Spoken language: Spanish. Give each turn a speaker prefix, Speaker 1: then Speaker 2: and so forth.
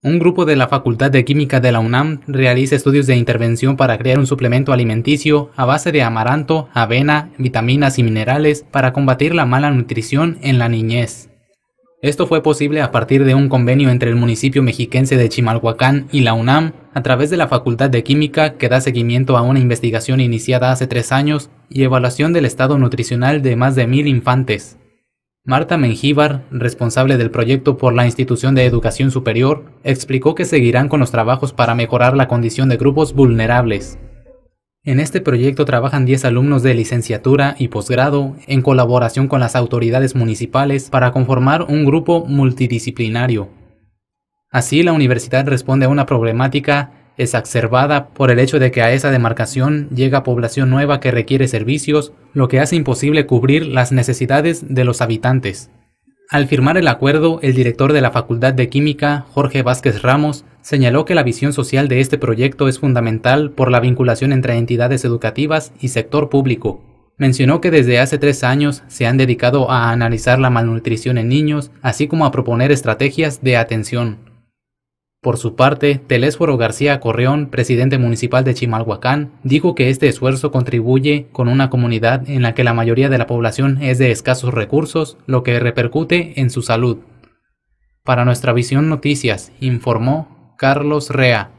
Speaker 1: Un grupo de la Facultad de Química de la UNAM realiza estudios de intervención para crear un suplemento alimenticio a base de amaranto, avena, vitaminas y minerales para combatir la mala nutrición en la niñez. Esto fue posible a partir de un convenio entre el municipio mexiquense de Chimalhuacán y la UNAM a través de la Facultad de Química que da seguimiento a una investigación iniciada hace tres años y evaluación del estado nutricional de más de mil infantes. Marta Mengíbar, responsable del proyecto por la Institución de Educación Superior, explicó que seguirán con los trabajos para mejorar la condición de grupos vulnerables. En este proyecto trabajan 10 alumnos de licenciatura y posgrado en colaboración con las autoridades municipales para conformar un grupo multidisciplinario. Así, la universidad responde a una problemática es exacerbada por el hecho de que a esa demarcación llega población nueva que requiere servicios, lo que hace imposible cubrir las necesidades de los habitantes. Al firmar el acuerdo, el director de la Facultad de Química, Jorge Vázquez Ramos, señaló que la visión social de este proyecto es fundamental por la vinculación entre entidades educativas y sector público. Mencionó que desde hace tres años se han dedicado a analizar la malnutrición en niños, así como a proponer estrategias de atención. Por su parte, Telésforo García Correón, presidente municipal de Chimalhuacán, dijo que este esfuerzo contribuye con una comunidad en la que la mayoría de la población es de escasos recursos, lo que repercute en su salud. Para nuestra visión noticias, informó Carlos Rea.